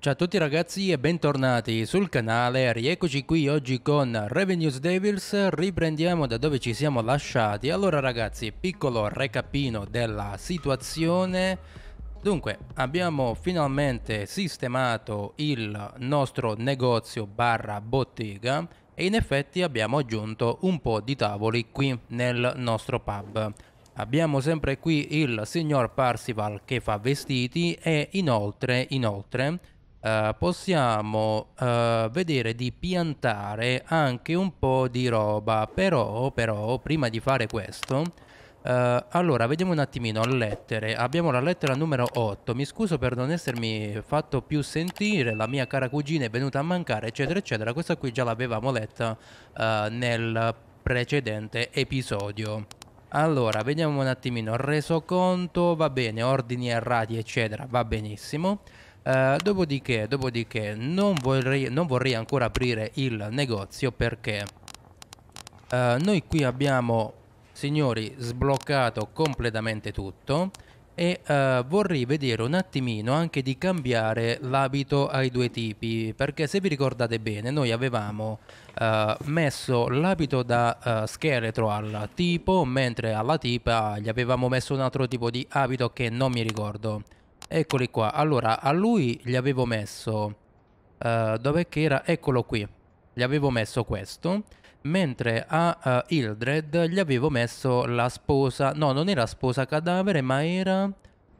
Ciao a tutti ragazzi e bentornati sul canale, rieccoci qui oggi con Revenues Devils, riprendiamo da dove ci siamo lasciati. Allora ragazzi, piccolo recapino della situazione. Dunque, abbiamo finalmente sistemato il nostro negozio barra bottega e in effetti abbiamo aggiunto un po' di tavoli qui nel nostro pub. Abbiamo sempre qui il signor Parsival che fa vestiti e inoltre, inoltre, Uh, possiamo uh, vedere di piantare anche un po' di roba però, però prima di fare questo uh, allora vediamo un attimino lettere abbiamo la lettera numero 8 mi scuso per non essermi fatto più sentire la mia cara cugina è venuta a mancare eccetera eccetera questa qui già l'avevamo letta nel precedente episodio allora, vediamo un attimino, resoconto, va bene, ordini errati, eccetera, va benissimo. Eh, dopodiché, dopodiché non, vorrei, non vorrei ancora aprire il negozio perché uh, noi qui abbiamo, signori, sbloccato completamente tutto e uh, vorrei vedere un attimino anche di cambiare l'abito ai due tipi perché se vi ricordate bene noi avevamo uh, messo l'abito da uh, scheletro al tipo mentre alla tipa gli avevamo messo un altro tipo di abito che non mi ricordo Eccoli qua. Allora, a lui gli avevo messo... Uh, dov'è che era? Eccolo qui. Gli avevo messo questo. Mentre a uh, eh, Hildred gli avevo messo la sposa... No, non era sposa cadavere, ma era...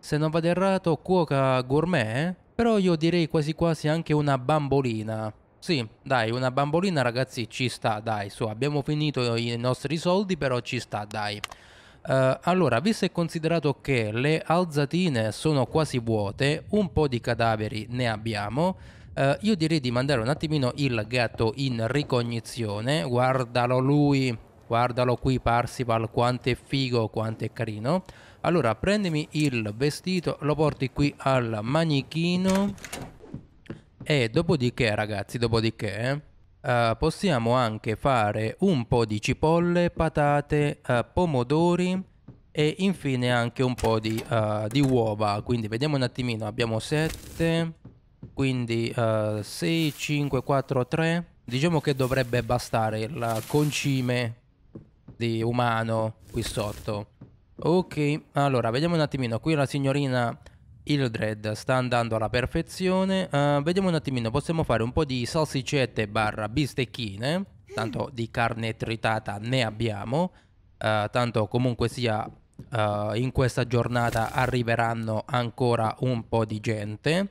Se non vado errato, cuoca gourmet. Eh? Però io direi quasi quasi anche una bambolina. Sì, dai, una bambolina ragazzi ci sta, dai, su, abbiamo finito i nostri soldi, però ci sta, dai. Uh, allora, visto e considerato che le alzatine sono quasi vuote, un po' di cadaveri ne abbiamo, uh, io direi di mandare un attimino il gatto in ricognizione, guardalo lui, guardalo qui Parsival, quanto è figo, quanto è carino. Allora, prendimi il vestito, lo porti qui al manichino e dopodiché ragazzi, dopodiché... Eh, Uh, possiamo anche fare un po' di cipolle, patate, uh, pomodori e infine anche un po' di, uh, di, uova. Quindi vediamo un attimino, abbiamo 7, quindi 6, 5, 4, 3. Diciamo che dovrebbe bastare il concime di umano qui sotto. Ok, allora vediamo un attimino, qui la signorina il dread sta andando alla perfezione. Uh, vediamo un attimino, possiamo fare un po' di salsicette barra bistecchine. Tanto di carne tritata ne abbiamo. Uh, tanto comunque sia uh, in questa giornata arriveranno ancora un po' di gente.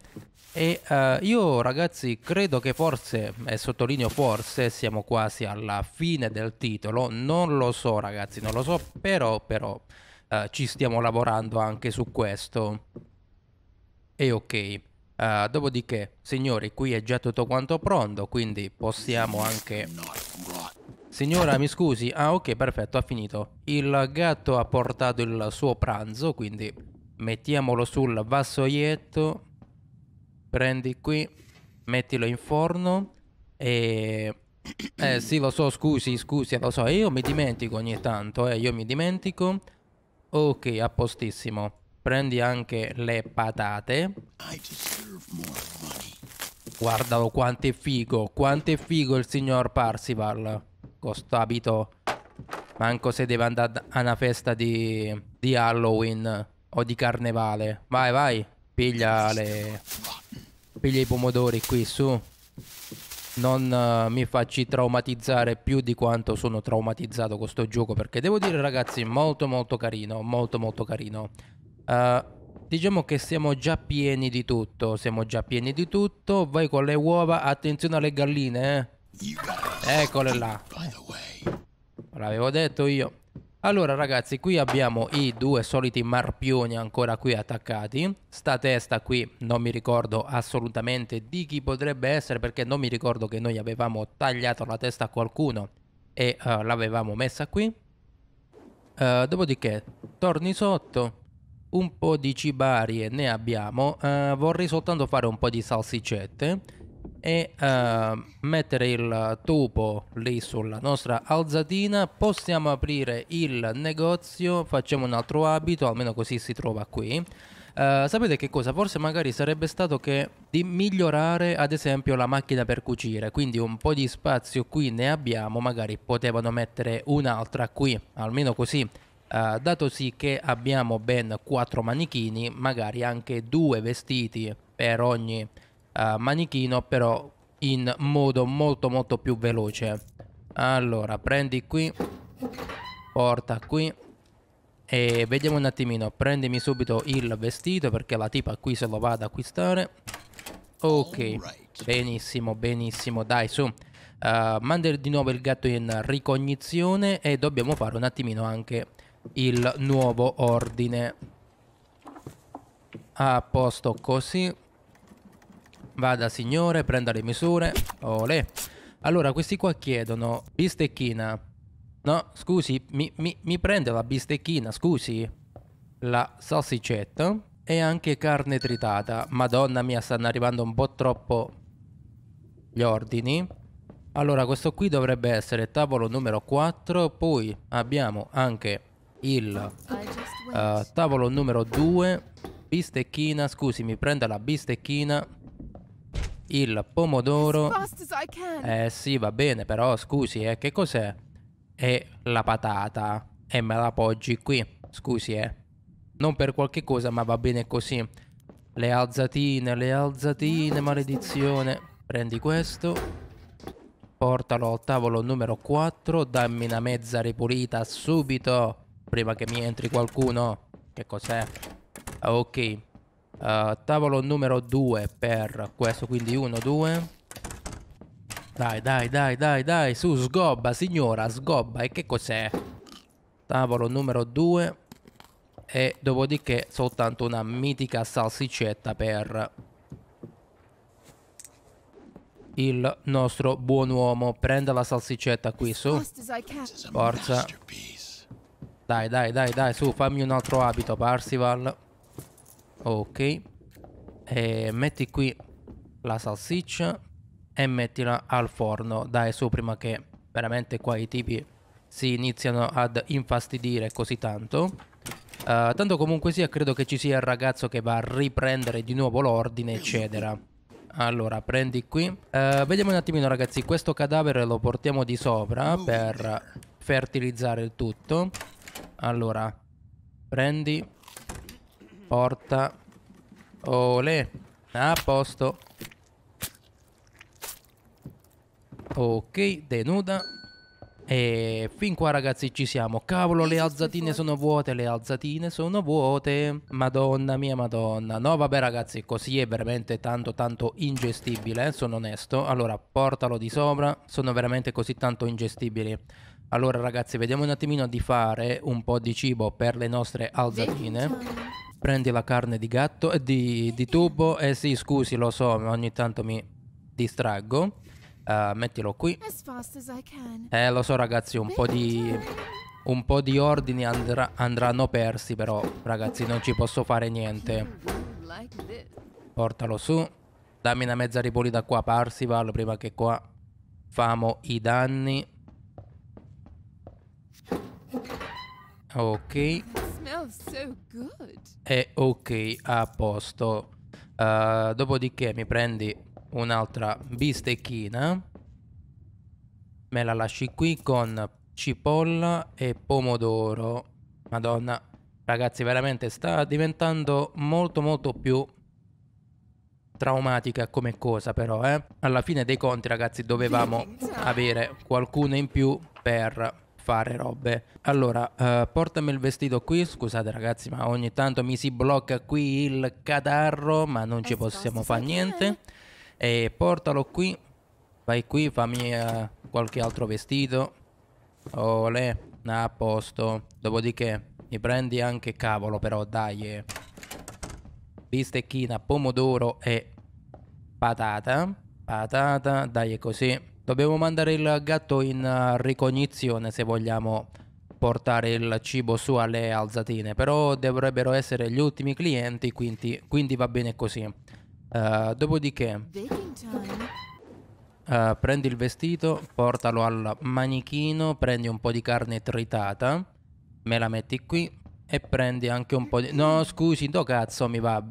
E uh, io ragazzi credo che forse, e sottolineo forse, siamo quasi alla fine del titolo, non lo so ragazzi, non lo so, però, però uh, ci stiamo lavorando anche su questo è ok. Uh, dopodiché, signori, qui è già tutto quanto pronto, quindi possiamo anche... Signora, mi scusi. Ah, ok, perfetto, ha finito. Il gatto ha portato il suo pranzo, quindi mettiamolo sul vassoietto. Prendi qui, mettilo in forno e... Eh sì, lo so, scusi, scusi, lo so, io mi dimentico ogni tanto, eh, io mi dimentico. Ok, appostissimo prendi anche le patate. Guardalo quanto è figo, quanto è figo il signor Parsival. Con sto abito. Manco se deve andare a una festa di, di Halloween o di carnevale. Vai, vai, piglia le... Piglia i pomodori qui, su. Non uh, mi facci traumatizzare più di quanto sono traumatizzato con questo gioco perché devo dire ragazzi molto molto carino, molto molto carino. Uh, diciamo che siamo già pieni di tutto, siamo già pieni di tutto. Vai con le uova, attenzione alle galline, eh. Eccole là. L'avevo detto io. Allora ragazzi, qui abbiamo i due soliti marpioni ancora qui attaccati. Sta testa qui non mi ricordo assolutamente di chi potrebbe essere perché non mi ricordo che noi avevamo tagliato la testa a qualcuno e uh, l'avevamo messa qui. Uh, dopodiché torni sotto un po' di cibarie ne abbiamo, uh, vorrei soltanto fare un po' di salsicette e uh, mettere il tubo lì sulla nostra alzatina, possiamo aprire il negozio, facciamo un altro abito, almeno così si trova qui. Uh, sapete che cosa? Forse magari sarebbe stato che di migliorare ad esempio la macchina per cucire, quindi un po' di spazio qui ne abbiamo, magari potevano mettere un'altra qui, almeno così eh, dato sì che abbiamo ben quattro manichini, magari anche due vestiti per ogni uh, manichino, però in modo molto molto più veloce. Allora, prendi qui, porta qui e vediamo un attimino, prendimi subito il vestito perché la tipa qui se lo va ad acquistare. Ok, benissimo, benissimo, dai su. Uh, manda di nuovo il gatto in ricognizione e dobbiamo fare un attimino anche il nuovo ordine. A posto così. Vada signore, prenda le misure. Olè. Allora, questi qua chiedono bistecchina. No, scusi, mi, mi, mi prende la bistecchina, scusi. La salsicetta. E anche carne tritata. Madonna mia, stanno arrivando un po' troppo gli ordini. Allora, questo qui dovrebbe essere tavolo numero 4. Poi abbiamo anche il uh, tavolo numero 2, bistecchina, scusi, mi prenda la bistecchina, il pomodoro. Eh sì, va bene, però scusi, eh, che cos'è? È la patata e eh, me la appoggi qui, scusi, eh. Non per qualche cosa, ma va bene così. Le alzatine, le alzatine, maledizione. Prendi questo. Portalo al tavolo numero 4, dammi una mezza ripulita subito. Prima che mi entri qualcuno. Che cos'è? Ah, ok. Uh, tavolo numero 2 per questo, quindi 1, 2. Dai, dai, dai, dai, dai, su, sgobba, signora, sgobba. E che cos'è? Tavolo numero 2. E dopodiché soltanto una mitica salsicetta per il nostro buon uomo. Prenda la salsicetta qui su. Forza. Dai, dai, dai, dai, su, fammi un altro abito, Parsival. Ok. E metti qui la salsiccia e mettila al forno. Dai, su, prima che veramente qua i tipi si iniziano ad infastidire così tanto. Uh, tanto comunque sia, credo che ci sia il ragazzo che va a riprendere di nuovo l'ordine, eccetera. Allora, prendi qui. Uh, vediamo un attimino, ragazzi. Questo cadavere lo portiamo di sopra per fertilizzare il tutto. Allora, prendi, porta, ole, a posto. Ok, denuda. E fin qua ragazzi ci siamo Cavolo le alzatine sono vuote Le alzatine sono vuote Madonna mia madonna No vabbè ragazzi così è veramente tanto tanto ingestibile eh? Sono onesto Allora portalo di sopra Sono veramente così tanto ingestibili allora ragazzi, vediamo un attimino di fare un po' di cibo per le nostre alzatine. Prendi la carne di gatto, eh, di, di tubo, eh sì scusi lo so, ogni tanto mi distraggo. Uh, mettilo qui. Eh lo so ragazzi, un po' di, un po di ordini andrà, andranno persi però ragazzi non ci posso fare niente. Portalo su. Dammi una mezza ripulita qua Parsival prima che qua famo i danni. Ok. E ok, a posto. Uh, dopodiché mi prendi un'altra bistecchina. Me la lasci qui con cipolla e pomodoro. Madonna, ragazzi, veramente sta diventando molto molto più traumatica come cosa però, eh. Alla fine dei conti, ragazzi, dovevamo avere qualcuno in più per fare robe. Allora, uh, portami il vestito qui, scusate ragazzi, ma ogni tanto mi si blocca qui il catarro, ma non ci possiamo fare niente. E portalo qui, vai qui, fammi uh, qualche altro vestito. Olè, a posto. Dopodiché mi prendi anche cavolo però, dai. Eh. Bistecchina, pomodoro e patata. Patata, dai così Dobbiamo mandare il gatto in eh, ricognizione se vogliamo portare il cibo su alle alzatine, però dovrebbero essere gli ultimi clienti, quindi, quindi va bene così. Uh, dopodiché, uh, prendi il vestito, portalo al manichino, prendi un po' di carne tritata, me la metti qui e prendi anche un po' di... No, scusi, do cazzo mi va.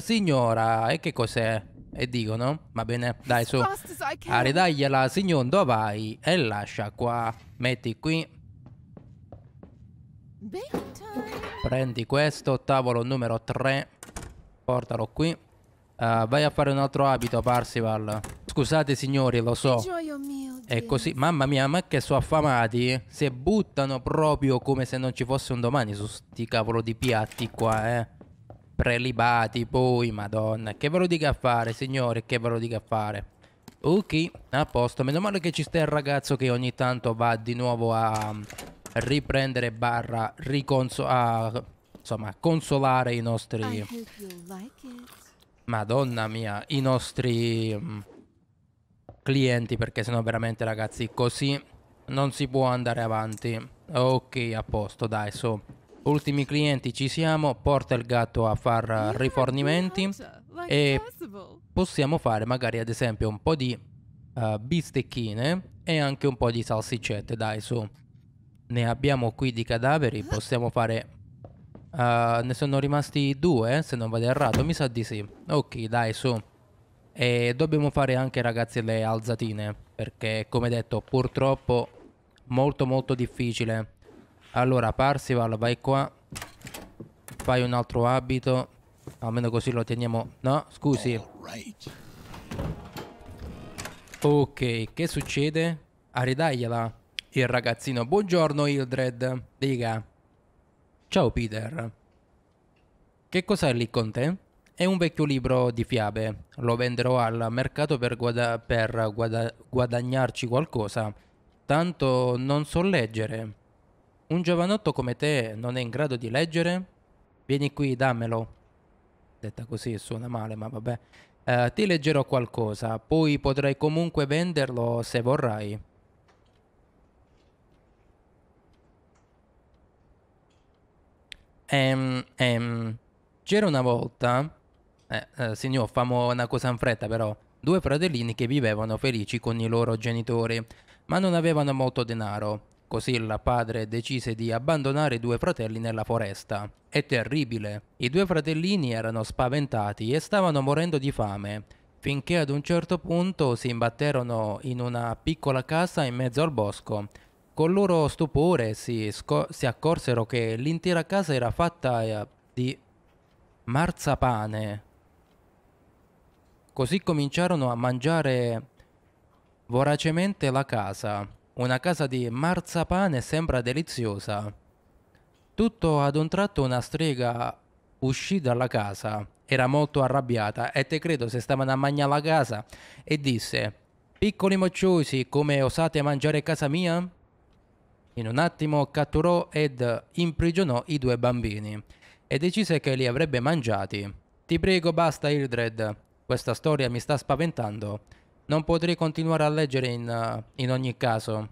Signora, e che cos'è? e dicono va bene dai su ridagliela signor dove vai e lascia qua metti qui prendi questo tavolo numero 3 portalo qui uh, vai a fare un altro abito Parsival scusate signori lo so oh è così mamma mia ma che sono affamati se buttano proprio come se non ci fosse un domani su sti cavolo di piatti qua eh prelibati poi, madonna. Che ve lo dica a fare, signore, che ve lo dica a fare. Ok, a posto. Meno male che ci sta il ragazzo che ogni tanto va di nuovo a mm, riprendere barra riconso a, insomma, consolare i nostri... Madonna mia, i nostri mm, clienti perché sennò veramente ragazzi così non si può andare avanti. Ok, a posto, dai, so. Ultimi clienti ci siamo, porta il gatto a far rifornimenti e possiamo fare magari ad esempio un po' di uh, bistecchine e anche un po' di salsiccette, dai su. Ne abbiamo qui di cadaveri, possiamo fare... Uh, ne sono rimasti due, eh, se non vado errato, mi sa di sì. Ok, dai su. E dobbiamo fare anche ragazzi le alzatine, perché come detto purtroppo molto molto difficile allora, Parsival, vai qua. Fai un altro abito. Almeno così lo teniamo... No, scusi. Ok, che succede? Aridagliela. Il ragazzino. Buongiorno, Hildred. Diga. Ciao, Peter. Che cos'è lì con te? È un vecchio libro di fiabe. Lo venderò al mercato per, guada per guada guadagnarci qualcosa. Tanto non so leggere. Un giovanotto come te non è in grado di leggere? Vieni qui, dammelo. Detta così suona male, ma vabbè. Eh, ti leggerò qualcosa, poi potrai comunque venderlo se vorrai. Ehm, ehm, c'era una volta, eh, eh, signor, famo una cosa in fretta però, due fratellini che vivevano felici con i loro genitori, ma non avevano molto denaro. Così il padre decise di abbandonare i due fratelli nella foresta. È terribile. I due fratellini erano spaventati e stavano morendo di fame, finché ad un certo punto si imbatterono in una piccola casa in mezzo al bosco. Con loro stupore si, si accorsero che l'intera casa era fatta eh, di marzapane. Così cominciarono a mangiare voracemente la casa una casa di marzapane sembra deliziosa. Tutto ad un tratto una strega uscì dalla casa. Era molto arrabbiata e te credo se stavano a mangiare la casa e disse Piccoli mocciosi, come osate mangiare casa mia? In un attimo catturò ed imprigionò i due bambini e decise che li avrebbe mangiati. Ti prego, basta, Hildred. Questa storia mi sta spaventando. Non potrei continuare a leggere in, eh, in ogni caso.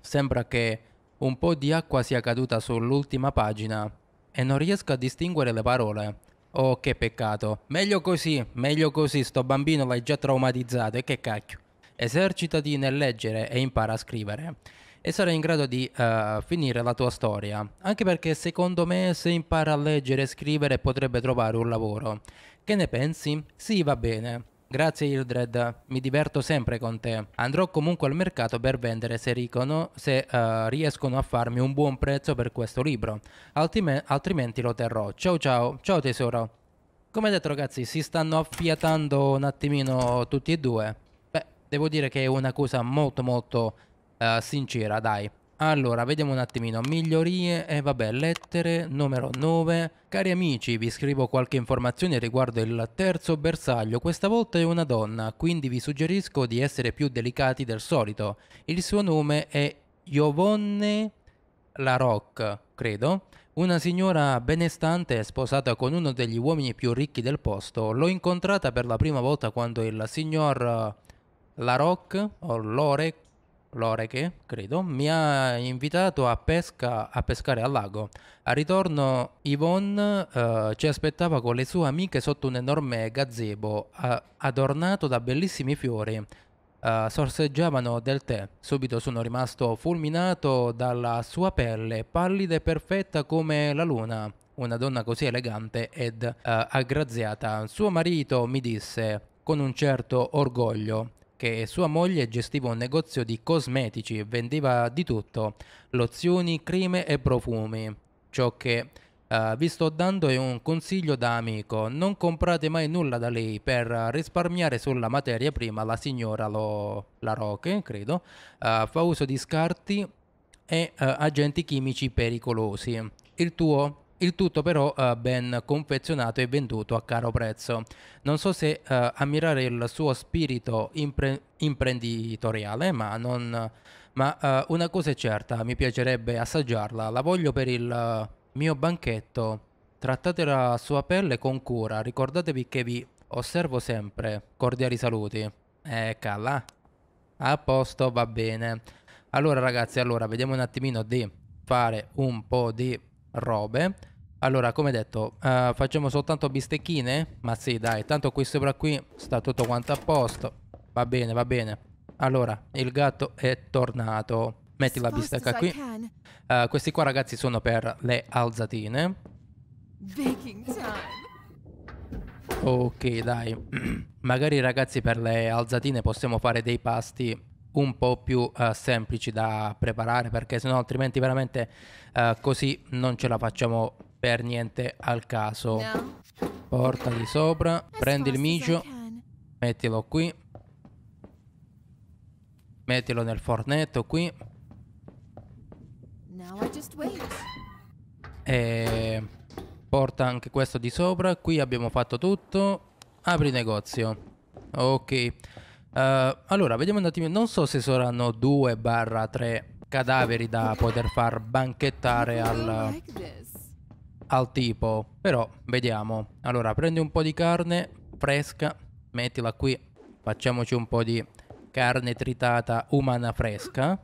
Sembra che un po' di acqua sia caduta sull'ultima pagina e non riesco a distinguere le parole. Oh, che peccato. Meglio così, meglio così, sto bambino l'hai già traumatizzato e che cacchio. Esercitati nel leggere e impara a scrivere. E sarai in grado di uh, finire la tua storia. Anche perché secondo me se impara a leggere e scrivere potrebbe trovare un lavoro. Che ne pensi? Sì, va bene. Grazie Ildred, mi diverto sempre con te. Andrò comunque al mercato per vendere se, ricono, se uh, riescono a farmi un buon prezzo per questo libro, Altime, altrimenti lo terrò. Ciao ciao, ciao tesoro. Come detto ragazzi, si stanno affiatando un attimino tutti e due. Beh, devo dire che è una cosa molto molto uh, sincera, dai. Allora, vediamo un attimino, migliorie, e eh, vabbè, lettere, numero 9. Cari amici, vi scrivo qualche informazione riguardo il terzo bersaglio, questa volta è una donna, quindi vi suggerisco di essere più delicati del solito. Il suo nome è Giovonne Larocque, credo. Una signora benestante sposata con uno degli uomini più ricchi del posto. L'ho incontrata per la prima volta quando il signor Larocque, o Lorec, l'oreche, credo, mi ha invitato a, pesca, a pescare al lago. Al ritorno Yvonne eh, ci aspettava con le sue amiche sotto un enorme gazebo eh, adornato da bellissimi fiori. Eh, sorseggiavano del tè. Subito sono rimasto fulminato dalla sua pelle, pallida e perfetta come la luna una donna così elegante ed uh, aggraziata. Suo marito mi disse con un certo orgoglio che sua moglie gestiva un negozio di cosmetici e vendeva di tutto, lozioni, creme e profumi. Ciò che uh, vi sto dando è un consiglio da amico, non comprate mai nulla da lei per risparmiare sulla materia prima, la signora lo, La Roche, credo, uh, fa uso di scarti e uh, agenti chimici pericolosi. Il tuo il tutto però eh, ben confezionato e venduto a caro prezzo. Non so se eh, ammirare il suo spirito impre- imprenditoriale, ma, non, ma eh, una cosa è certa, mi piacerebbe assaggiarla, la voglio per il eh, mio banchetto. Trattate la sua pelle con cura, ricordatevi che vi osservo sempre. Cordiali saluti. Eh, A posto, va bene. Allora ragazzi, allora vediamo un attimino di fare un po' di robe. Allora, come detto, uh, facciamo soltanto bistecchine? Ma sì, dai, tanto qui sopra qui sta tutto quanto a posto. Va bene, va bene. Allora, il gatto è tornato. Metti la bistecca qui. Uh, questi qua, ragazzi, sono per le alzatine. Ok, dai. Magari, ragazzi, per le alzatine possiamo fare dei pasti un po' più uh, semplici da preparare perché sennò altrimenti veramente uh, così non ce la facciamo per niente al caso. No. Porta di sopra, prendi il micio, mettilo qui, mettilo nel fornetto qui. E porta anche questo di sopra, qui abbiamo fatto tutto, apri negozio. Ok. Uh, allora, vediamo un attimo. Non so se saranno 2 barra 3 cadaveri da poter far banchettare al, al tipo. Però, vediamo. Allora, prendi un po' di carne fresca, mettila qui. Facciamoci un po' di carne tritata umana fresca.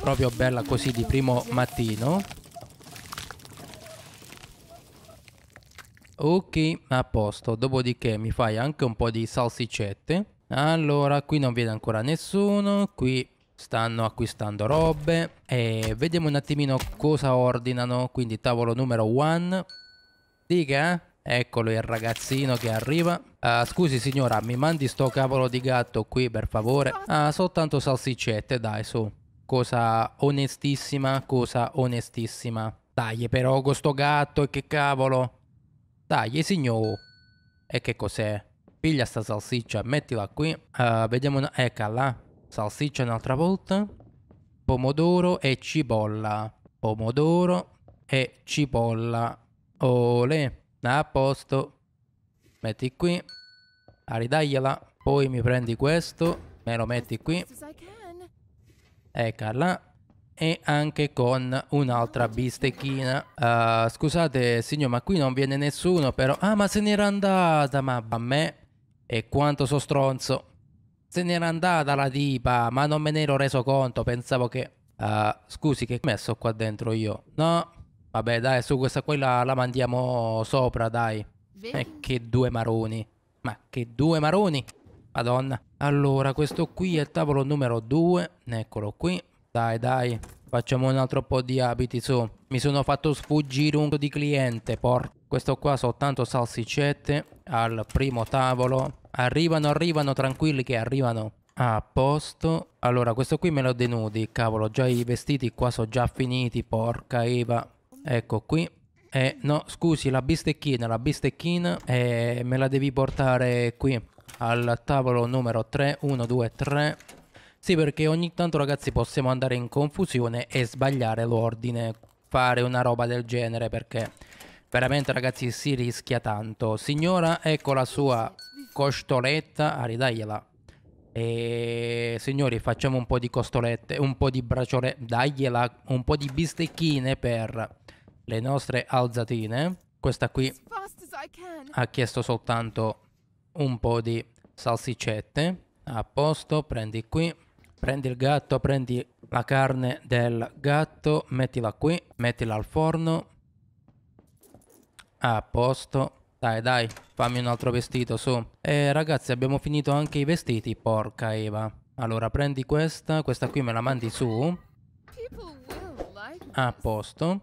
Proprio bella così di primo mattino. Ok, a posto. Dopodiché mi fai anche un po' di salsicette. Allora, qui non viene ancora nessuno. Qui stanno acquistando robe. E vediamo un attimino cosa ordinano. Quindi tavolo numero 1. Dica, eh? Eccolo il ragazzino che arriva. Uh, scusi signora, mi mandi sto cavolo di gatto qui per favore? Ah, soltanto salsicette, dai su. Cosa onestissima, cosa onestissima. Dai però con sto gatto, che cavolo. Dai, signore. E che cos'è? Piglia sta salsiccia, mettila qui. Uh, vediamo una... Eccola. Salsiccia un'altra volta. Pomodoro e cipolla. Pomodoro e cipolla. Ole. A posto. Metti qui. Aridagliela. Poi mi prendi questo. Me lo metti qui. Eccola e anche con un'altra bistecchina. Uh, scusate signor, ma qui non viene nessuno però. Ah, ma se n'era andata, ma a me. E quanto so stronzo. Se n'era andata la tipa, ma non me ne ero reso conto, pensavo che... Uh, scusi, che ho messo qua dentro io? No? Vabbè, dai, su questa qua la, la mandiamo sopra, dai. Eh, che due maroni. Ma che due maroni? Madonna. Allora, questo qui è il tavolo numero 2. Eccolo qui. Dai, dai, facciamo un altro po' di abiti, su. Mi sono fatto sfuggire un po' di cliente, porco. Questo qua soltanto salsiccette al primo tavolo. Arrivano, arrivano, tranquilli che arrivano. A posto. Allora, questo qui me lo denudi, cavolo. Già i vestiti qua sono già finiti, porca Eva. Ecco qui. Eh, no, scusi, la bistecchina, la bistecchina eh, me la devi portare qui al tavolo numero 3, 1, 2, 3 sì, perché ogni tanto ragazzi possiamo andare in confusione e sbagliare l'ordine, fare una roba del genere perché veramente ragazzi si rischia tanto. Signora, ecco la sua costoletta, ah, ridagliela. E signori, facciamo un po' di costolette, un po' di bracciole, dagliela, un po' di bistecchine per le nostre alzatine. Questa qui ha chiesto soltanto un po' di salsiccette. A posto, prendi qui. Prendi il gatto, prendi la carne del gatto, mettila qui, mettila al forno. A posto. Dai, dai, fammi un altro vestito, su. E ragazzi, abbiamo finito anche i vestiti, porca Eva. Allora, prendi questa, questa qui me la mandi su. A posto.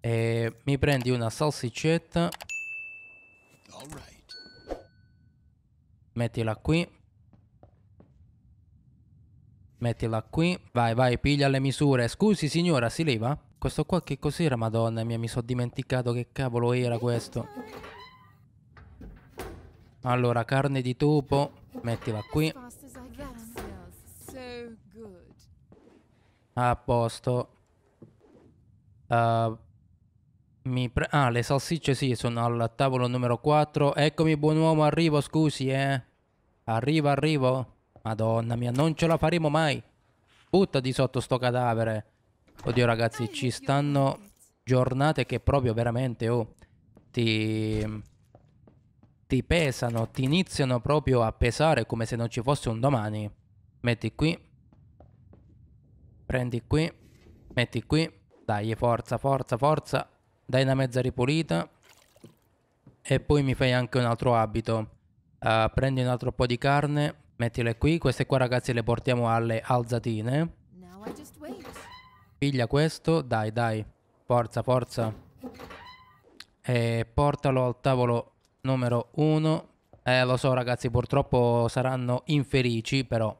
E mi prendi una salsiccetta. Mettila qui. Mettila qui. Vai, vai, piglia le misure. Scusi signora, si leva? Questo qua che cos'era, madonna mia? Mi sono dimenticato che cavolo era questo. Allora, carne di topo. Mettila qui. A posto. Uh, ah, le salsicce sì, sono al tavolo numero 4. Eccomi, buon uomo, arrivo, scusi, eh. Arrivo, arrivo. Madonna mia, non ce la faremo mai. Butta di sotto sto cadavere. Oddio ragazzi, ci stanno giornate che proprio veramente, oh, ti, ti pesano, ti iniziano proprio a pesare come se non ci fosse un domani. Metti qui. Prendi qui. Metti qui. Dai, forza, forza, forza. Dai una mezza ripulita. E poi mi fai anche un altro abito. Uh, prendi un altro po' di carne. Mettile qui, queste qua ragazzi le portiamo alle alzatine. Piglia questo, dai dai, forza forza. E portalo al tavolo numero 1. Eh lo so ragazzi, purtroppo saranno infelici però...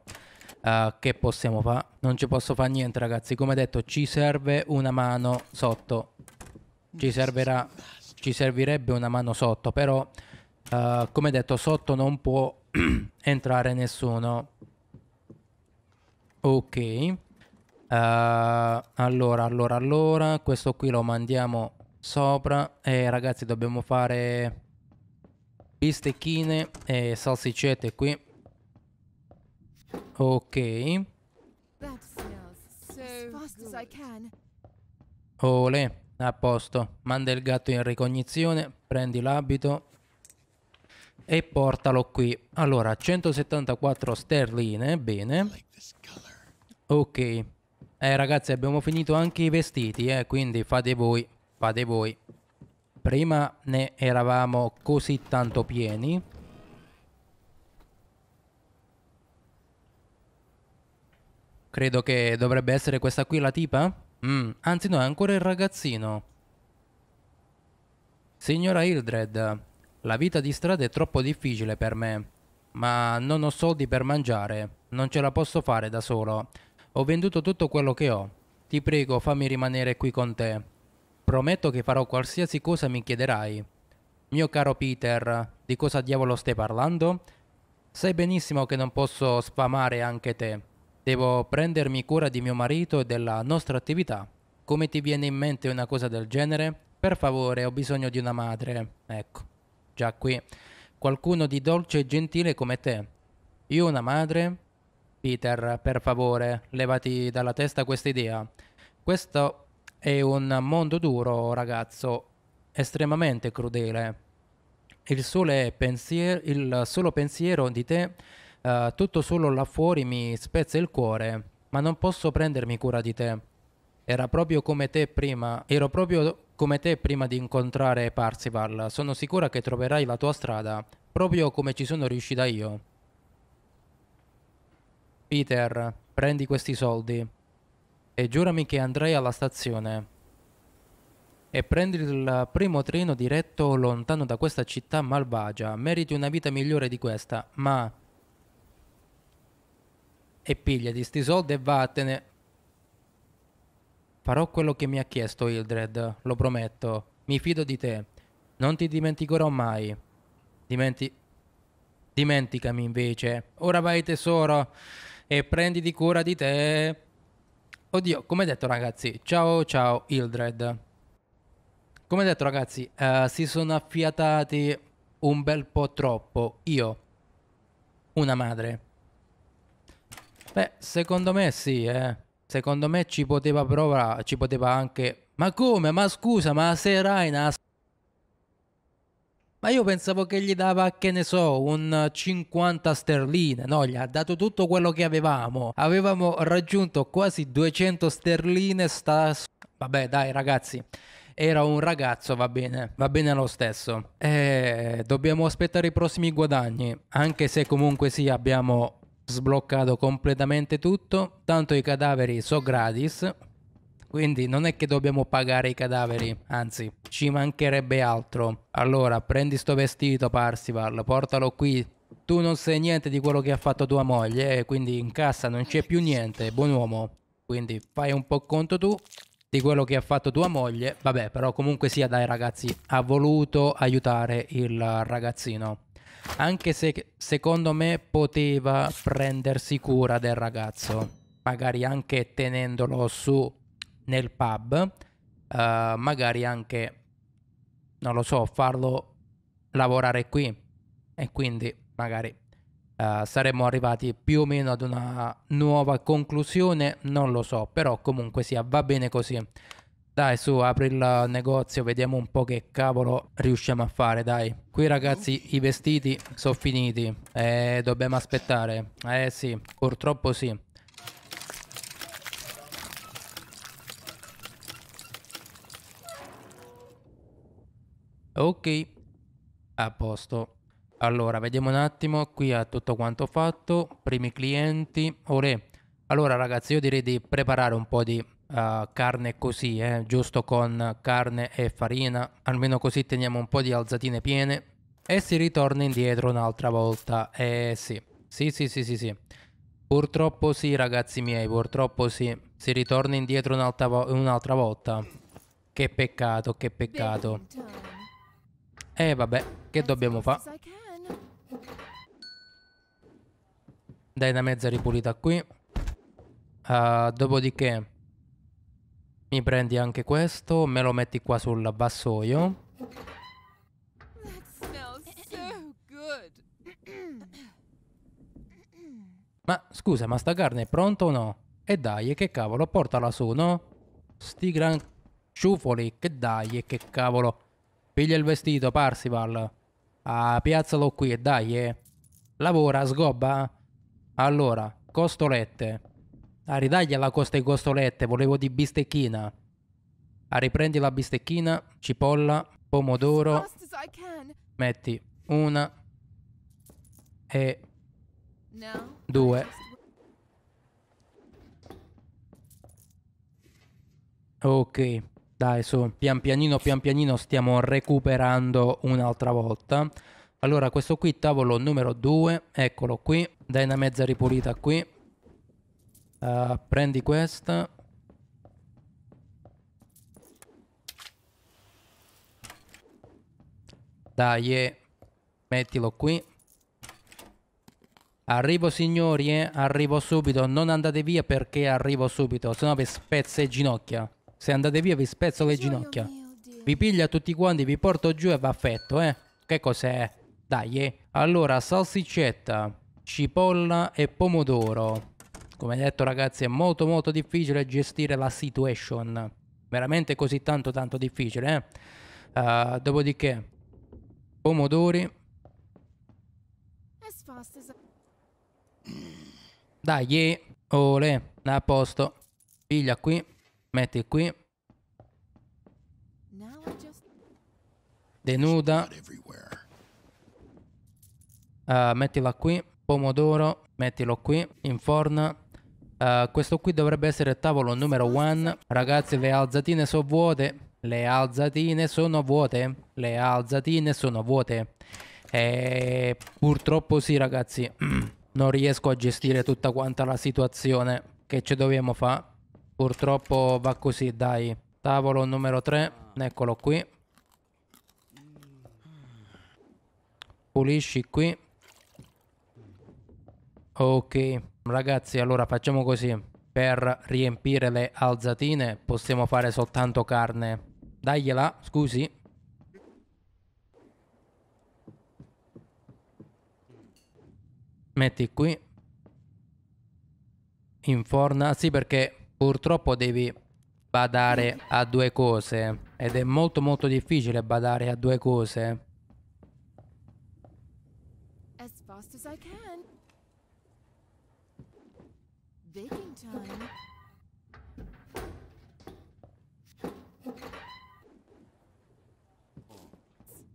Uh, che possiamo fare? Non ci posso fare niente ragazzi, come detto ci serve una mano sotto. Ci servirà... Ci servirebbe una mano sotto, però Uh, come detto, sotto non può entrare nessuno. Ok. Uh, allora, allora, allora. Questo qui lo mandiamo sopra. E ragazzi, dobbiamo fare bistecchine e salsicette qui. Ok. Ole, a posto. Manda il gatto in ricognizione, prendi l'abito e portalo qui. Allora, 174 sterline, bene. Ok. Eh ragazzi, abbiamo finito anche i vestiti, eh, quindi fate voi, fate voi. Prima ne eravamo così tanto pieni. Credo che dovrebbe essere questa qui la tipa? Mm, anzi no, è ancora il ragazzino. Signora Hildred, la vita di strada è troppo difficile per me, ma non ho soldi per mangiare, non ce la posso fare da solo. Ho venduto tutto quello che ho. Ti prego, fammi rimanere qui con te. Prometto che farò qualsiasi cosa mi chiederai. Mio caro Peter, di cosa diavolo stai parlando? Sai benissimo che non posso sfamare anche te. Devo prendermi cura di mio marito e della nostra attività. Come ti viene in mente una cosa del genere? Per favore, ho bisogno di una madre. Ecco già qui, qualcuno di dolce e gentile come te. Io una madre? Peter, per favore, levati dalla testa questa idea. Questo è un mondo duro, ragazzo, estremamente crudele. Il, sole pensier- il solo pensiero di te, uh, tutto solo là fuori, mi spezza il cuore, ma non posso prendermi cura di te. Era proprio come te prima, ero proprio come te prima di incontrare Parzival, sono sicura che troverai la tua strada, proprio come ci sono riuscita io. Peter, prendi questi soldi e giurami che andrai alla stazione e prendi il primo treno diretto lontano da questa città malvagia. Meriti una vita migliore di questa, ma... E pigliati sti soldi e vattene. Farò quello che mi ha chiesto Ildred, lo prometto. Mi fido di te. Non ti dimenticherò mai. Dimenti... Dimenticami invece. Ora vai tesoro e prendi di cura di te. Oddio, come detto ragazzi, ciao ciao Ildred. Come detto ragazzi, uh, si sono affiatati un bel po' troppo. Io, una madre. Beh, secondo me sì, eh secondo me ci poteva provare, ci poteva anche... Ma come? Ma scusa, ma se Raina... Ma io pensavo che gli dava, che ne so, un 50 sterline, no? Gli ha dato tutto quello che avevamo. Avevamo raggiunto quasi 200 sterline sta... Vabbè, dai ragazzi era un ragazzo, va bene, va bene lo stesso. E eh, dobbiamo aspettare i prossimi guadagni, anche se comunque sì abbiamo sbloccato completamente tutto, tanto i cadaveri sono gratis, quindi non è che dobbiamo pagare i cadaveri, anzi ci mancherebbe altro. Allora prendi sto vestito Parsival, portalo qui, tu non sai niente di quello che ha fatto tua moglie, eh, quindi in cassa non c'è più niente, buon uomo. Quindi fai un po' conto tu di quello che ha fatto tua moglie, vabbè però comunque sia dai ragazzi, ha voluto aiutare il ragazzino anche se secondo me poteva prendersi cura del ragazzo, magari anche tenendolo su nel pub, uh, magari anche, non lo so, farlo lavorare qui e quindi magari uh, saremmo arrivati più o meno ad una nuova conclusione, non lo so, però comunque sia, va bene così. Dai, su, apri il negozio, vediamo un po' che cavolo riusciamo a fare, dai. Qui ragazzi i vestiti sono finiti. Eh, dobbiamo aspettare. Eh sì, purtroppo sì. Ok, a posto. Allora, vediamo un attimo, qui ha tutto quanto fatto, primi clienti, ore. Allora ragazzi, io direi di preparare un po' di uh, carne così, eh, giusto con carne e farina, almeno così teniamo un po' di alzatine piene e si ritorna indietro un'altra volta. Eh sì, sì, sì, sì, sì, sì. Purtroppo sì, ragazzi miei, purtroppo sì. Si ritorna indietro un'altra, vo- un'altra volta. Che peccato, che peccato. E eh, vabbè, che dobbiamo fare? Dai una mezza ripulita qui. Uh, dopodiché mi prendi anche questo, me lo metti qua sul vassoio. Ma scusa, ma sta carne è pronta o no? E dai, che cavolo, portala su, no? Sti gran ciufoli, che dai, e che cavolo. Piglia il vestito, Parsival. Ah, piazzalo qui, e dai, e... Lavora, sgobba. Allora, costolette. A ah, ridaglia la costa e costolette, volevo di bistecchina. A ah, riprendi la bistecchina, cipolla, pomodoro. Metti una e due. Ok, dai su, pian pianino, pian pianino stiamo recuperando un'altra volta. Allora, questo qui, tavolo numero 2, eccolo qui, dai una mezza ripulita qui, Uh, prendi questa. Dai, eh. mettilo qui. Arrivo signori, eh. arrivo subito. Non andate via perché arrivo subito, se no vi spezzo le ginocchia. Se andate via vi spezzo le ginocchia. Vi piglia tutti quanti, vi porto giù e va affetto, eh. Che cos'è? Dai, eh. Allora, salsicetta, cipolla e pomodoro. Come detto ragazzi è molto molto difficile gestire la situation, veramente così tanto tanto difficile. Eh? Uh, dopodiché, pomodori. Dai, eh, ole, a posto. Piglia qui, metti qui. Denuda. Uh, mettila qui. Pomodoro, mettilo qui. in Inforna. Uh, questo qui dovrebbe essere il tavolo numero 1. Ragazzi, le alzatine sono vuote. Le alzatine sono vuote. Le alzatine sono vuote. E purtroppo sì, ragazzi. Non riesco a gestire tutta quanta la situazione. Che ci dobbiamo fare? Purtroppo va così, dai. Tavolo numero 3. Eccolo qui. Pulisci qui. Ok. Ragazzi, allora facciamo così. Per riempire le alzatine possiamo fare soltanto carne. Dagliela, scusi. Metti qui. In forna. Sì, perché purtroppo devi badare a due cose. Ed è molto molto difficile badare a due cose. baking time.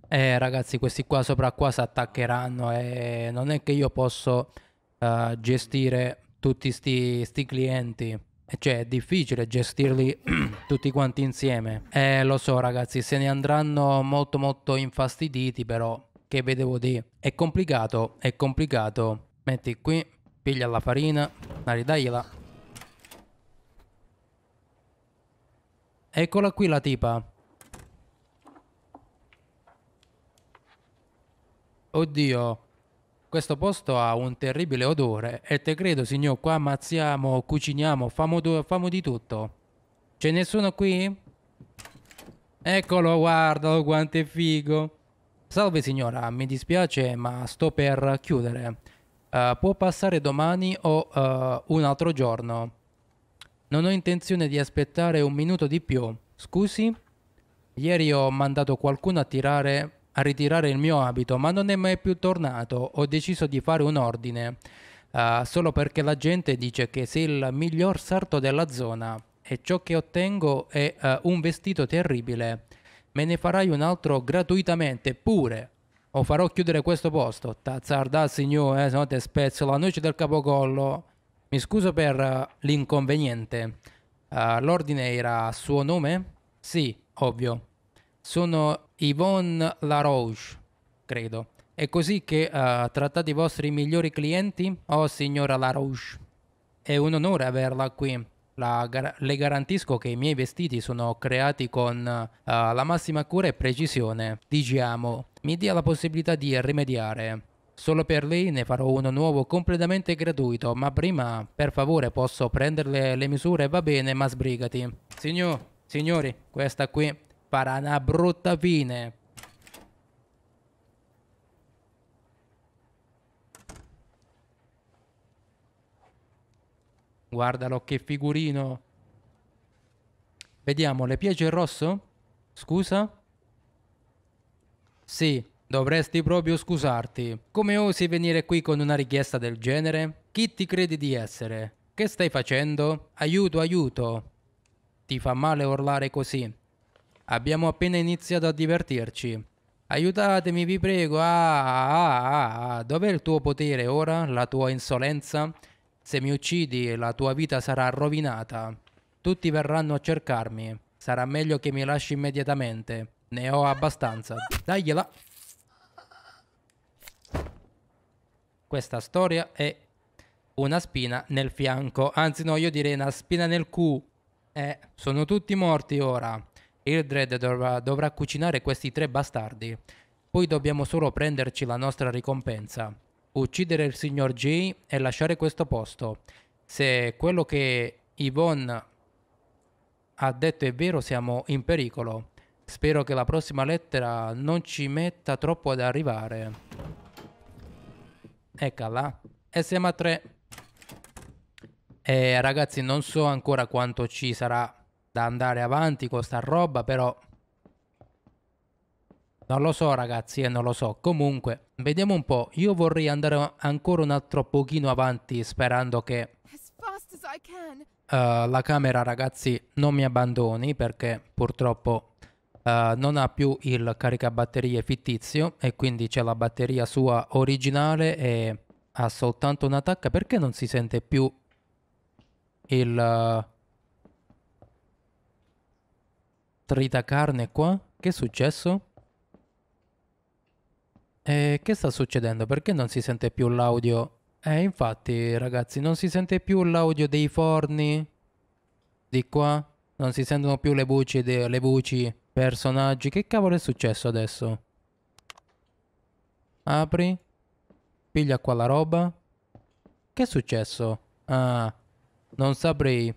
Eh ragazzi questi qua sopra qua si attaccheranno e non è che io posso uh, gestire tutti sti, sti clienti eh, cioè è difficile gestirli tutti quanti insieme. Eh, lo so ragazzi, se ne andranno molto molto infastiditi però, che vedevo di... È complicato, è complicato. Metti qui, Piglia la farina. Nari, dagliela. Eccola qui la tipa. Oddio. Questo posto ha un terribile odore. E te credo, signor, qua ammazziamo, cuciniamo, famo, famo di tutto. C'è nessuno qui? Eccolo, guardalo oh, quanto è figo. Salve signora, mi dispiace ma sto per chiudere. Eh, può passare domani o uh, un altro giorno. Non ho intenzione di aspettare un minuto di più. Scusi? Ieri ho mandato qualcuno a, tirare, a ritirare il mio abito, ma non è mai più tornato. Ho deciso di fare un ordine. Uh, solo perché la gente dice che sei il miglior sarto della zona e ciò che ottengo è un vestito terribile. Me ne farai un altro gratuitamente pure o oh, farò chiudere questo posto. Tazzardà, signore, eh, se no te spezzo la noce del capocollo. Mi scuso per eh, l'inconveniente. Uh, l'ordine era suo nome? Sì, ovvio. Sono Yvonne Laroche, credo. È così che uh, trattate i vostri migliori clienti? Oh, signora Laroche, è un onore averla qui. La, le garantisco che i miei vestiti sono creati con uh, la massima cura e precisione. Diciamo, mi dia la possibilità di rimediare. Solo per lei ne farò uno nuovo completamente gratuito, ma prima, per favore, posso prenderle le misure, va bene, ma sbrigati. Signor, signori, questa qui farà una brutta fine. Guardalo che figurino. Vediamo, le piace il rosso? Scusa? Sì, dovresti proprio scusarti. Come osi venire qui con una richiesta del genere? Chi ti credi di essere? Che stai facendo? Aiuto, aiuto. Ti fa male urlare così. Abbiamo appena iniziato a divertirci. Aiutatemi, vi prego. Ah, ah, ah, ah. Dov'è il tuo potere ora? La tua insolenza? Se mi uccidi la tua vita sarà rovinata. Tutti verranno a cercarmi. Sarà meglio che mi lasci immediatamente. Ne ho abbastanza. Dagliela. Questa storia è una spina nel fianco. Anzi no, io direi una spina nel cu. Eh, sono tutti morti ora. Hildred dovrà, dovrà cucinare questi tre bastardi. Poi dobbiamo solo prenderci la nostra ricompensa uccidere il signor J e lasciare questo posto. Se quello che Yvonne ha detto è vero, siamo in pericolo. Spero che la prossima lettera non ci metta troppo ad arrivare. Eccola. E 3 E ragazzi, non so ancora quanto ci sarà da andare avanti con sta roba, però non lo so ragazzi, eh, non lo so. Comunque, vediamo un po'. Io vorrei andare ancora un altro pochino avanti sperando che... Uh, la camera ragazzi non mi abbandoni perché purtroppo uh, non ha più il caricabatterie fittizio e quindi c'è la batteria sua originale e ha soltanto una tacca perché non si sente più il uh, tritacarne qua? Che è successo? E che sta succedendo? Perché non si sente più l'audio? Eh, infatti, ragazzi, non si sente più l'audio dei forni di qua, non si sentono più le voci, de- voci, personaggi. Che cavolo è successo adesso? Apri, piglia qua la roba. Che è successo? Ah, non saprei.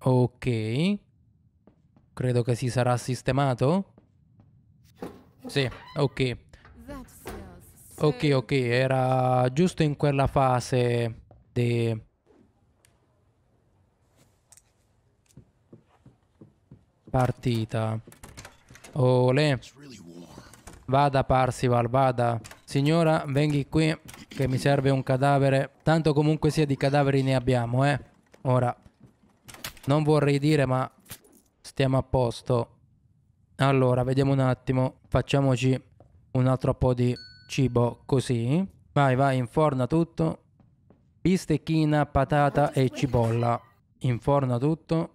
Ok. Credo che si sarà sistemato. Sì, ok. Ok, ok, era giusto in quella fase di... Partita. Olè. Vada Parsival, vada. Signora, venghi qui che mi serve un cadavere. Tanto comunque sia di cadaveri ne abbiamo, eh. Ora, non vorrei dire ma stiamo a posto. Allora, vediamo un attimo. Facciamoci un altro po' di cibo così. Vai, vai, inforna tutto. Bistecchina, patata e cipolla. Inforna tutto.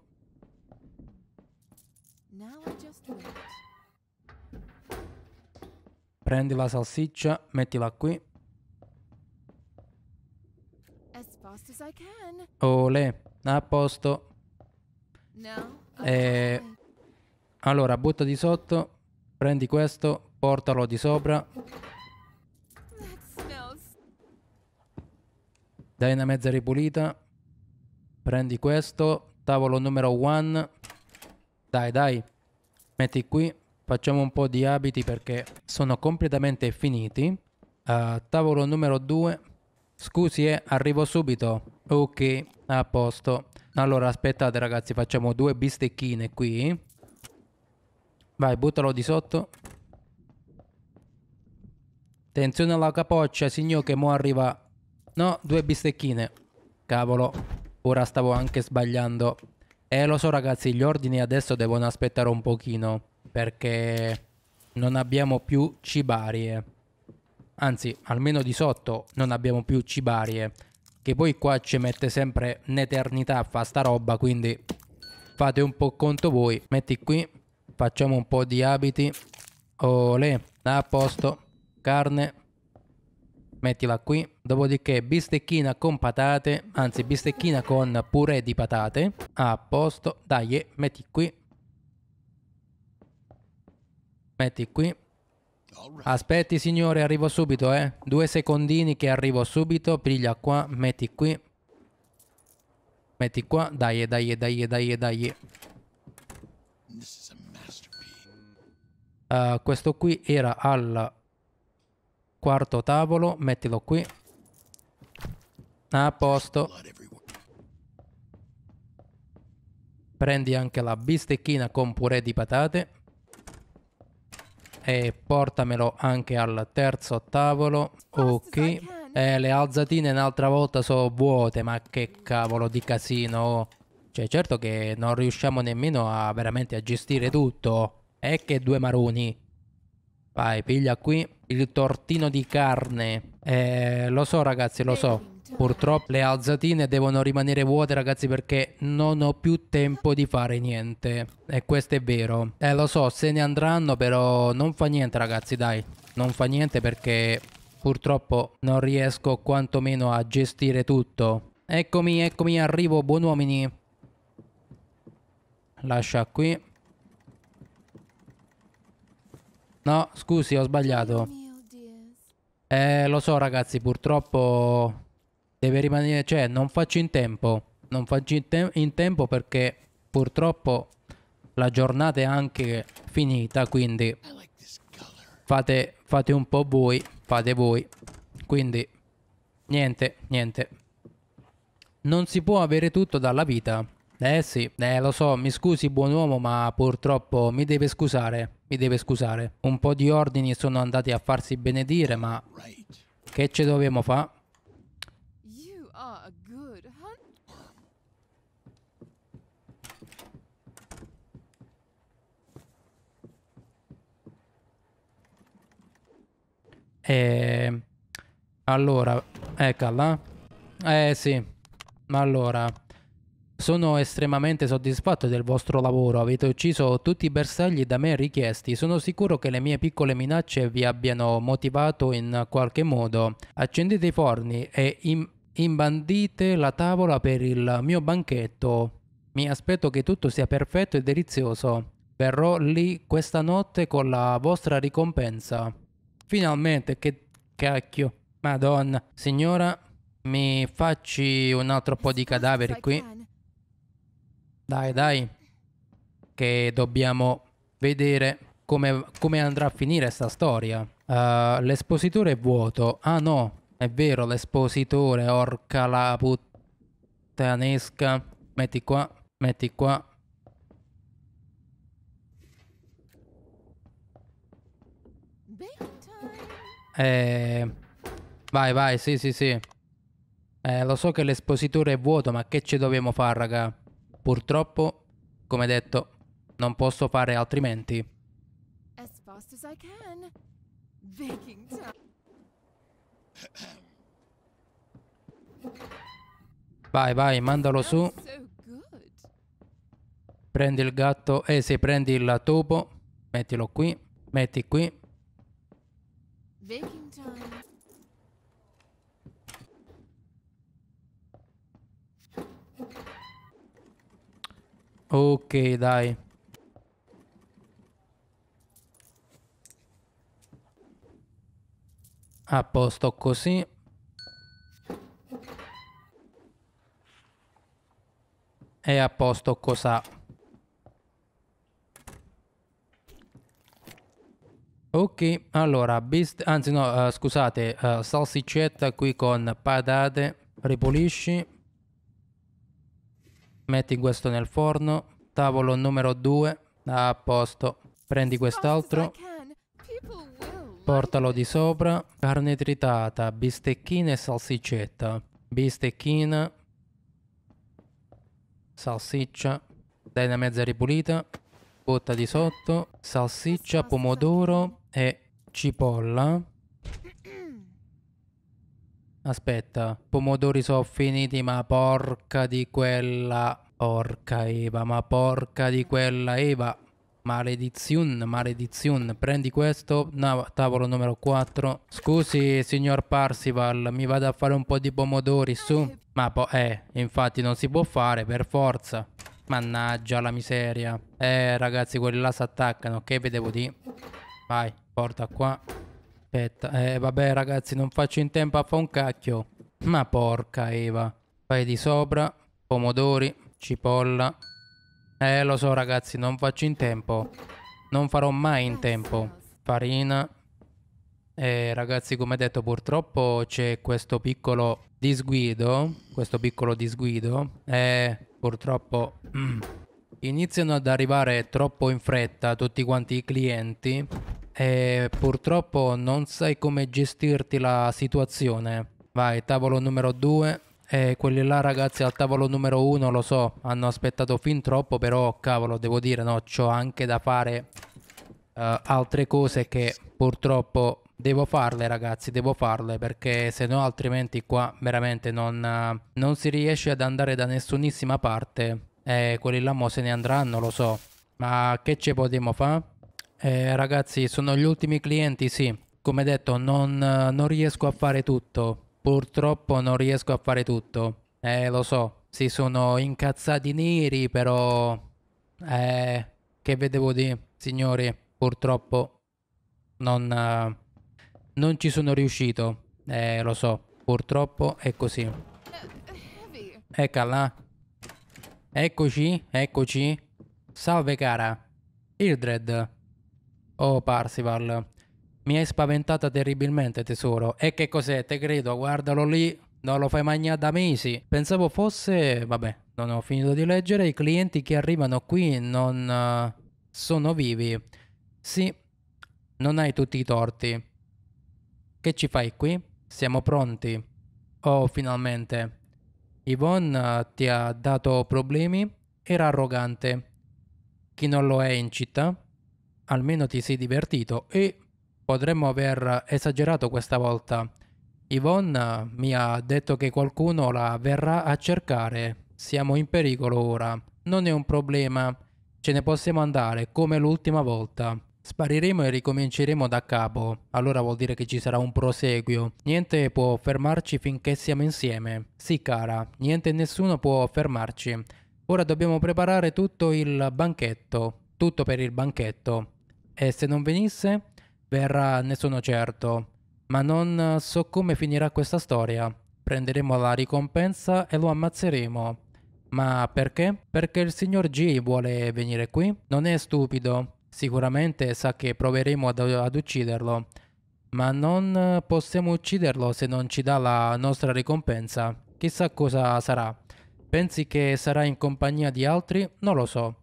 Prendi la salsiccia, mettila qui. Ole, a posto. Now, e... Eh, allora, butta di sotto, prendi questo, portalo di sopra. Dai una mezza ripulita. Prendi questo, tavolo numero 1. Dai, dai. Metti qui, facciamo un po' di abiti perché sono completamente finiti. Uh, tavolo numero 2. Scusi, eh, arrivo subito. Ok, a posto. Allora, aspettate ragazzi, facciamo due bistecchine qui. Vai, buttalo di sotto. Attenzione alla capoccia, signor, che mo arriva... No, due bistecchine. Cavolo, ora stavo anche sbagliando. Eh, lo so ragazzi, gli ordini adesso devono aspettare un pochino. Perché non abbiamo più cibarie. Anzi, almeno di sotto non abbiamo più cibarie. Che poi qua ci mette sempre un'eternità a fare sta roba, quindi fate un po' conto voi. Metti qui, facciamo un po' di abiti. Olè, a posto, carne, mettila qui. Dopodiché bistecchina con patate, anzi bistecchina con purè di patate. A posto, dai, metti qui. Metti qui. Aspetti signore, arrivo subito, eh. Due secondini che arrivo subito. Piglia qua, metti qui. Metti qua. Dai, dai, dai, dai, dai. Uh, questo qui era al quarto tavolo. Mettilo qui. A posto. Prendi anche la bistecchina con purè di patate e portamelo anche al terzo tavolo. Ok. Eh, le alzatine un'altra volta sono vuote, ma che cavolo di casino. Cioè, certo che non riusciamo nemmeno a veramente a gestire tutto. E che due maroni. Vai, piglia qui il tortino di carne. Eh, lo so ragazzi, lo so. Purtroppo le alzatine devono rimanere vuote ragazzi perché non ho più tempo di fare niente. E questo è vero. Eh lo so, se ne andranno però non fa niente ragazzi dai. Non fa niente perché purtroppo non riesco quantomeno a gestire tutto. Eccomi, eccomi, arrivo, buon uomini. Lascia qui. No, scusi, ho sbagliato. Eh, lo so ragazzi, purtroppo deve rimanere, cioè non faccio in tempo, non faccio in, te in tempo perché purtroppo la giornata è anche finita, quindi fate, fate un po' voi, fate voi. Quindi niente, niente. Non si può avere tutto dalla vita. Eh sì, eh lo so, mi scusi buon uomo, ma purtroppo mi deve scusare, mi deve scusare. Un po' di ordini sono andati a farsi benedire, ma che ce dovevamo fare? E... Ehm, allora, eccola. Eh sì, allora... Sono estremamente soddisfatto del vostro lavoro, avete ucciso tutti i bersagli da me richiesti, sono sicuro che le mie piccole minacce vi abbiano motivato in qualche modo. Accendete i forni e im imbandite la tavola per il mio banchetto. Mi aspetto che tutto sia perfetto e delizioso. Verrò lì questa notte con la vostra ricompensa. Finalmente, che cacchio. Madonna. Signora, mi facci un altro po' di cadaveri qui. Dai, dai. Che dobbiamo vedere come, come andrà a finire sta storia. Uh, l'espositore è vuoto. Ah no, è vero, l'espositore, orca la puttanesca. Metti qua, metti qua, Eh, vai, vai, sì, sì, sì. Eh, lo so che l'espositore è vuoto, ma che ci dobbiamo fare, raga? Purtroppo, come detto, non posso fare altrimenti. As fast as I can. Baking time. Vai, vai, mandalo su. Prendi il gatto. Eh sì, prendi il topo. Mettilo qui. Metti qui. Baking time. Ok, dai. A posto così. E a posto cos'ha. Ok, allora, bist- anzi no, uh, scusate, uh, salsiccetta qui con patate, ripulisci, metti questo nel forno, tavolo numero 2, a posto, prendi quest'altro, portalo di sopra, carne tritata, bistecchina e salsicetta, bistecchina, salsiccia, dai una mezza ripulita, botta di sotto, salsiccia, pomodoro, e cipolla. Aspetta, pomodori sono finiti, ma porca di quella. Porca Eva, ma porca di quella Eva. Maledizione, maledizione. Prendi questo, no, tavolo numero 4. Scusi, signor Parsival, mi vado a fare un po' di pomodori su. Ma poi, eh, infatti non si può fare, per forza. Mannaggia la miseria. Eh, ragazzi, quelli là si attaccano, che vedevo di... Vai, porta qua. Aspetta, eh vabbè ragazzi, non faccio in tempo a fare un cacchio. Ma porca Eva. Fai di sopra, pomodori, cipolla. Eh lo so ragazzi, non faccio in tempo. Non farò mai in tempo. Farina. Eh ragazzi, come detto, purtroppo c'è questo piccolo disguido. Questo piccolo disguido. Eh, purtroppo... Mm iniziano ad arrivare troppo in fretta tutti quanti i clienti e purtroppo non sai come gestirti la situazione. Vai, tavolo numero 2. E quelli là ragazzi al tavolo numero 1 lo so, hanno aspettato fin troppo, però cavolo, devo dire, no, ho anche da fare uh, altre cose che purtroppo devo farle ragazzi, devo farle perché se no altrimenti qua veramente non, uh, non si riesce ad andare da nessunissima parte eh, quelli là mo se ne andranno, lo so. Ma che ci potremmo fare? Eh, ragazzi, sono gli ultimi clienti, sì. Come detto, non, non, riesco a fare tutto. Purtroppo non riesco a fare tutto. Eh, lo so, si sono incazzati neri, però... Eh, che vi devo dire, signori? Purtroppo non, eh, non ci sono riuscito. Eh, lo so, purtroppo è così. Eh, eh, Eccola. Eccoci, eccoci. Salve cara. Ildred. Oh Parsival. Mi hai spaventata terribilmente tesoro. E che cos'è? Te credo, guardalo lì. Non lo fai mangiare da mesi. Pensavo fosse... Vabbè, non ho finito di leggere. I clienti che arrivano qui non... Eh, sono vivi. Sì, non hai tutti i torti. Che ci fai qui? Siamo pronti. Oh, finalmente. Yvonne eh, ti ha dato problemi, era arrogante. Chi non lo è in città? Almeno ti sei divertito e potremmo aver esagerato questa volta. Yvonne eh, mi ha detto che qualcuno la verrà a cercare. Siamo in pericolo ora. Non è un problema. Ce ne possiamo andare come l'ultima volta. Spariremo e ricominceremo da capo, allora vuol dire che ci sarà un proseguio. Niente può fermarci finché siamo insieme. Sì cara, niente e nessuno può fermarci. Ora dobbiamo preparare tutto il banchetto, tutto per il banchetto. E se non venisse, verrà, ne sono certo. Ma non so come finirà questa storia. Prenderemo la ricompensa e lo ammazzeremo. Ma perché? Perché il signor G vuole venire qui? Non è stupido. Sicuramente sa che proveremo ad, ad ucciderlo, ma non eh, possiamo ucciderlo se non ci dà la nostra ricompensa. Chissà cosa sarà. Pensi che sarà in compagnia di altri? Non lo so.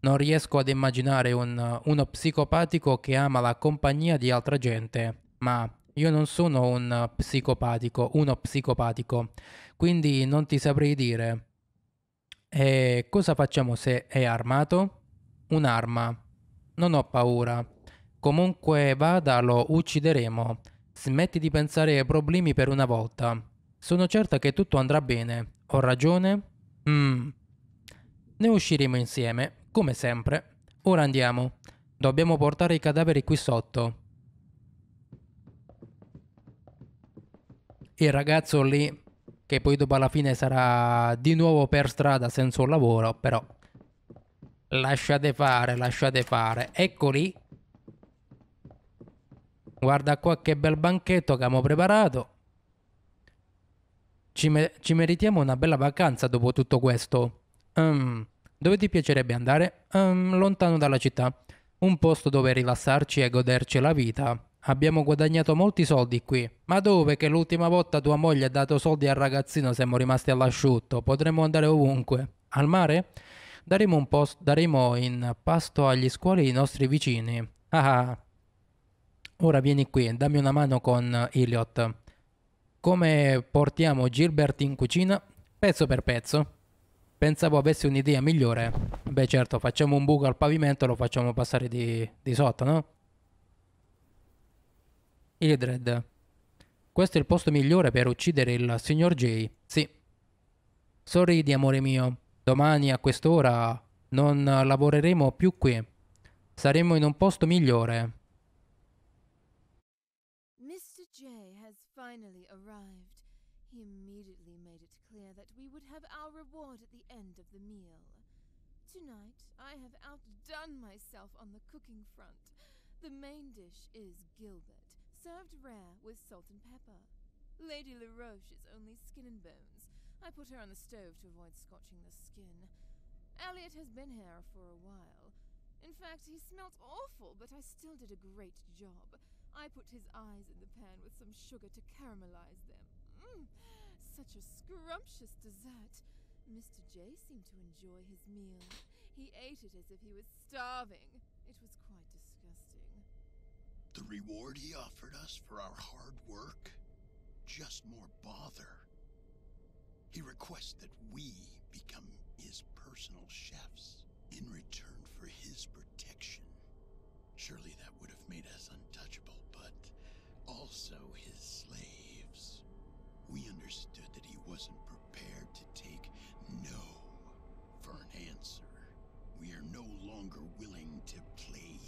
Non riesco ad immaginare un, uno psicopatico che ama la compagnia di altra gente, ma io non sono un psicopatico, uno psicopatico, quindi non ti saprei dire. E cosa facciamo se è armato? Un'arma. Non ho paura. Comunque vada, lo uccideremo. Smetti di pensare ai problemi per una volta. Sono certa che tutto andrà bene. Ho ragione? Mmm. Ne usciremo insieme, come sempre. Ora andiamo. Dobbiamo portare i cadaveri qui sotto. Il ragazzo lì, che poi dopo alla fine sarà di nuovo per strada senza un lavoro, però Lasciate fare, lasciate fare. Eccoli. Guarda qua che bel banchetto che abbiamo preparato. Ci, me ci meritiamo una bella vacanza dopo tutto questo. Um, dove ti piacerebbe andare? Um, lontano dalla città. Un posto dove rilassarci e goderci la vita. Abbiamo guadagnato molti soldi qui. Ma dove che l'ultima volta tua moglie ha dato soldi al ragazzino siamo rimasti all'asciutto? Potremmo andare ovunque. Al mare? Daremo, post- daremo in pasto agli scuoli i nostri vicini. Ah, ah, ora vieni qui, dammi una mano con Elliot. Come portiamo Gilbert in cucina? Pezzo per pezzo. Pensavo avesse un'idea migliore. Beh certo, facciamo un buco al pavimento e lo facciamo passare di, di sotto, no? Ildred. Questo è il posto migliore per uccidere il signor J. Sì. Sorridi, amore mio. Domani a quest'ora non lavoreremo più qui. Saremo in un posto migliore. Mr. J has finally arrived. He immediately made it clear that we would have our reward at the end of the meal. Tonight, I have outdone myself on the cooking front. The main dish is Gilbert, served rare with salt and pepper. Lady LaRoche is only skin and bones. I put her on the stove to avoid scorching the skin. Elliot has been here for a while. In fact, he smelt awful, but I still did a great job. I put his eyes in the pan with some sugar to caramelize them. Mm, such a scrumptious dessert. Mr. J seemed to enjoy his meal. He ate it as if he was starving. It was quite disgusting. The reward he offered us for our hard work? Just more bother. He requests that we become his personal chefs in return for his protection. Surely that would have made us untouchable, but also his slaves. We understood that he wasn't prepared to take no for an answer. We are no longer willing to play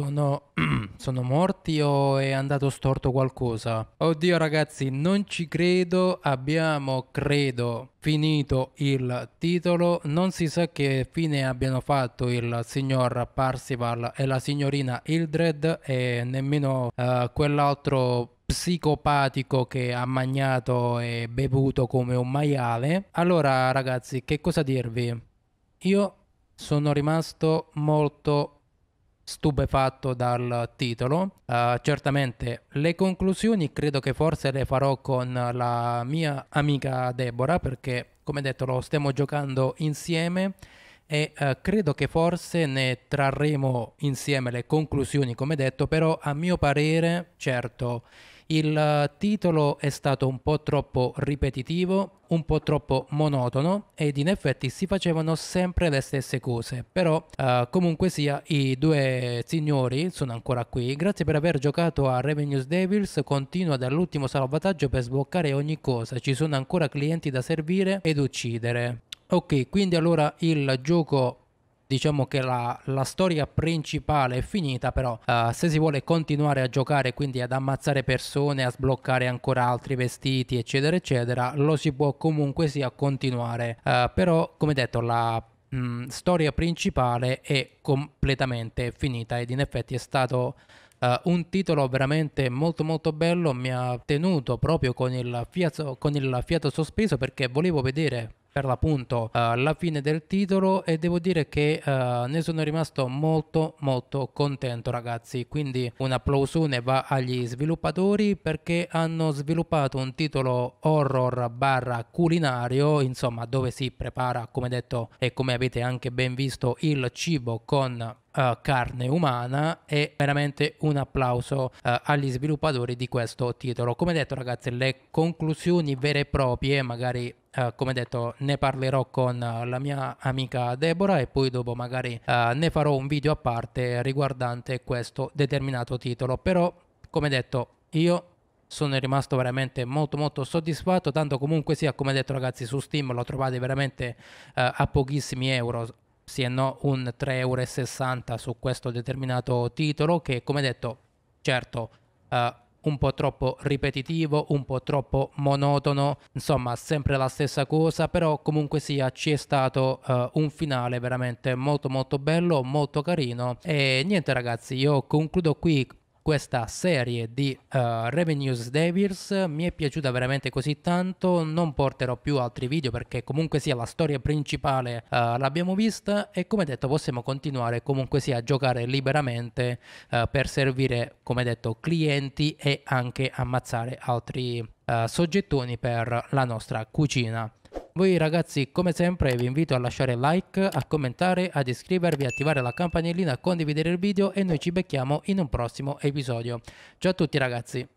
sono, sono morti o è andato storto qualcosa? Oddio ragazzi, non ci credo, abbiamo, credo, finito il titolo, non si sa che fine abbiano fatto il signor Parsival e la signorina Hildred e nemmeno uh, quell'altro psicopatico che ha mangiato e bevuto come un maiale. Allora ragazzi, che cosa dirvi? Io sono rimasto molto stupefatto dal titolo. Uh, certamente le conclusioni credo che forse le farò con la mia amica Deborah perché come detto lo stiamo giocando insieme e uh, credo che forse ne trarremo insieme le conclusioni come detto, però a mio parere certo il titolo è stato un po' troppo ripetitivo, un po' troppo monotono ed in effetti si facevano sempre le stesse cose. Però eh, comunque sia, i due signori sono ancora qui. Grazie per aver giocato a Revenues Devils, continua dall'ultimo salvataggio per sbloccare ogni cosa. Ci sono ancora clienti da servire ed uccidere. Ok, quindi allora il gioco diciamo che la, la, storia principale è finita però uh, se si vuole continuare a giocare quindi ad ammazzare persone a sbloccare ancora altri vestiti eccetera eccetera lo si può comunque sia continuare uh, però come detto la mh, mm, storia principale è completamente finita ed in effetti è stato Uh, un titolo veramente molto molto bello mi ha tenuto proprio con il, fiato, con il fiato sospeso perché volevo vedere per l'appunto uh, la fine del titolo e devo dire che uh, ne sono rimasto molto molto contento ragazzi quindi un applausone va agli sviluppatori perché hanno sviluppato un titolo horror barra culinario insomma dove si prepara come detto e come avete anche ben visto il cibo con Uh, carne umana e veramente un applauso uh, agli sviluppatori di questo titolo. Come detto ragazzi, le conclusioni vere e proprie magari Uh, come detto ne parlerò con eh, la mia amica Deborah e poi dopo magari uh, ne farò un video a parte riguardante questo determinato titolo però come detto io sono rimasto veramente molto molto soddisfatto tanto comunque sia come detto ragazzi su Steam lo trovate veramente uh, a pochissimi euro se no un 3,60 euro su questo determinato titolo che come detto certo un po' troppo ripetitivo, un po' troppo monotono, insomma sempre la stessa cosa, però comunque sia ci è stato uh, un finale veramente molto molto bello, molto carino e niente ragazzi, io concludo qui questa serie di uh, eh, Revenues Devils mi è piaciuta veramente così tanto, non porterò più altri video perché comunque sia la storia principale uh, l'abbiamo vista e come detto possiamo continuare comunque sia a giocare liberamente uh, per servire come detto clienti e anche ammazzare altri soggettoni per la nostra cucina. Voi ragazzi come sempre vi invito a lasciare like, a commentare, ad iscrivervi, attivare la campanellina, condividere il video e noi ci becchiamo in un prossimo episodio. Ciao a tutti ragazzi!